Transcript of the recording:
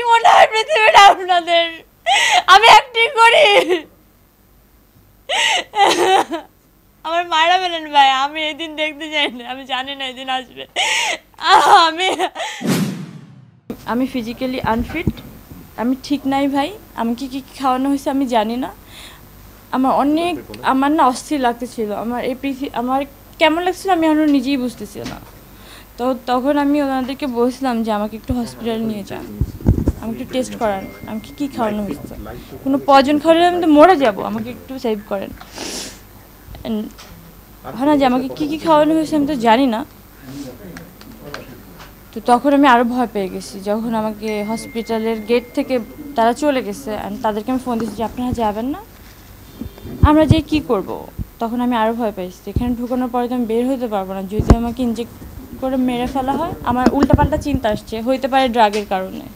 Acting মনে হয় পৃথিবীর আপনাদের আমি অ্যাক্টিং করি আমার মারা বলেন ভাই আমি এদিন দেখতে যাই না আমি জানি না এদিন আসবে আমি আমি ফিজিক্যালি আনফিট আমি ঠিক নাই ভাই আমাকে কি খাওয়ানো হয়েছে আমি জানি না আমার অনেক আমার না অস্থির লাগতেছিল আমার এই পৃথিবী আমার কেমন লাগছিল আমি আমরা নিজেই বুঝতেছিলাম তো তখন আমি ওনাদেরকে বলছিলাম যে আমাকে একটু হসপিটালে নিয়ে যান আমাকে একটু টেস্ট করান আমাকে কী খাওয়ানো হচ্ছে কোনো পয়জন খাওয়ালে আমি তো মরে যাব আমাকে একটু সেভ করেন হ্যাঁ না যে আমাকে কী কী খাওয়ানো হয়েছে আমি তো জানি না তো তখন আমি আরও ভয় পেয়ে গেছি যখন আমাকে হসপিটালের গেট থেকে তারা চলে গেছে তাদেরকে আমি ফোন দিয়েছি যে আপনারা যাবেন না আমরা যে কি করব। তখন আমি আরও ভয় পেয়েছি এখানে ঢুকানোর পরে তো আমি বের হতে পারবো না যদি আমাকে ইনজেক্ট করে মেরে ফেলা হয় আমার উল্টাপাল্টা চিন্তা আসছে হইতে পারে ড্রাগের কারণে